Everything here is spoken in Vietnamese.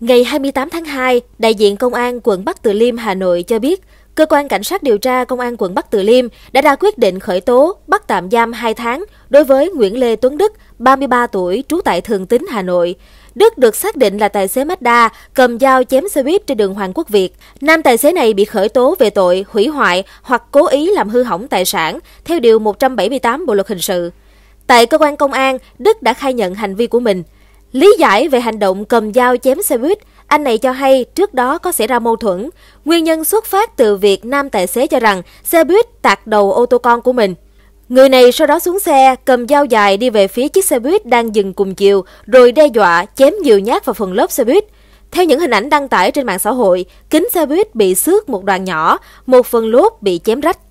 Ngày 28 tháng 2, đại diện Công an quận Bắc Từ Liêm, Hà Nội cho biết, Cơ quan Cảnh sát điều tra Công an quận Bắc Từ Liêm đã ra quyết định khởi tố bắt tạm giam 2 tháng đối với Nguyễn Lê Tuấn Đức, 33 tuổi, trú tại Thường Tín, Hà Nội. Đức được xác định là tài xế Mazda, cầm dao chém xe buýt trên đường Hoàng Quốc Việt. Nam tài xế này bị khởi tố về tội hủy hoại hoặc cố ý làm hư hỏng tài sản, theo Điều 178 Bộ Luật Hình sự. Tại cơ quan công an, Đức đã khai nhận hành vi của mình – Lý giải về hành động cầm dao chém xe buýt, anh này cho hay trước đó có xảy ra mâu thuẫn. Nguyên nhân xuất phát từ việc nam tài xế cho rằng xe buýt tạt đầu ô tô con của mình. Người này sau đó xuống xe, cầm dao dài đi về phía chiếc xe buýt đang dừng cùng chiều, rồi đe dọa chém nhiều nhát vào phần lớp xe buýt. Theo những hình ảnh đăng tải trên mạng xã hội, kính xe buýt bị xước một đoạn nhỏ, một phần lốp bị chém rách.